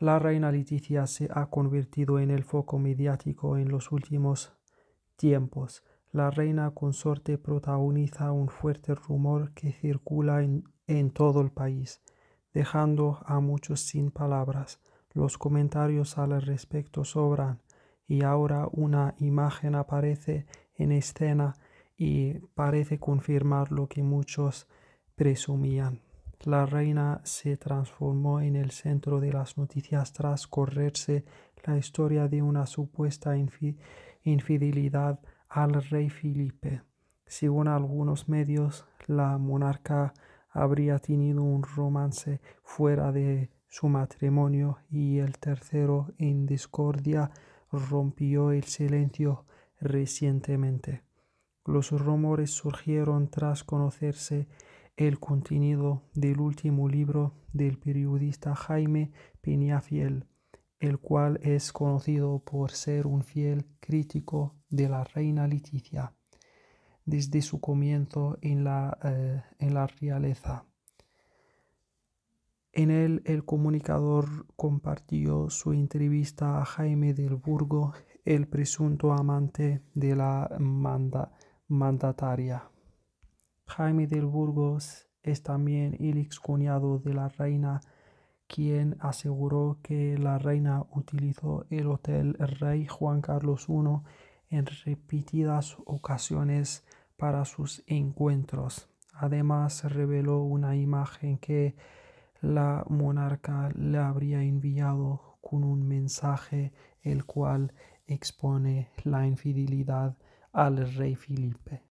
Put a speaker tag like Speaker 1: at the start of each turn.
Speaker 1: La reina Leticia se ha convertido en el foco mediático en los últimos tiempos. La reina consorte protagoniza un fuerte rumor que circula en, en todo el país, dejando a muchos sin palabras. Los comentarios al respecto sobran y ahora una imagen aparece en escena y parece confirmar lo que muchos presumían. La reina se transformó en el centro de las noticias tras correrse la historia de una supuesta infidelidad al rey Felipe. Según algunos medios, la monarca habría tenido un romance fuera de su matrimonio y el tercero en discordia rompió el silencio recientemente. Los rumores surgieron tras conocerse el contenido del último libro del periodista Jaime Fiel, el cual es conocido por ser un fiel crítico de la reina Leticia desde su comienzo en la, eh, en la realeza. En él el comunicador compartió su entrevista a Jaime del Burgo, el presunto amante de la mandataria. Jaime del Burgos es también el excuñado de la reina, quien aseguró que la reina utilizó el hotel Rey Juan Carlos I en repetidas ocasiones para sus encuentros. Además, reveló una imagen que la monarca le habría enviado con un mensaje el cual expone la infidelidad al rey Felipe.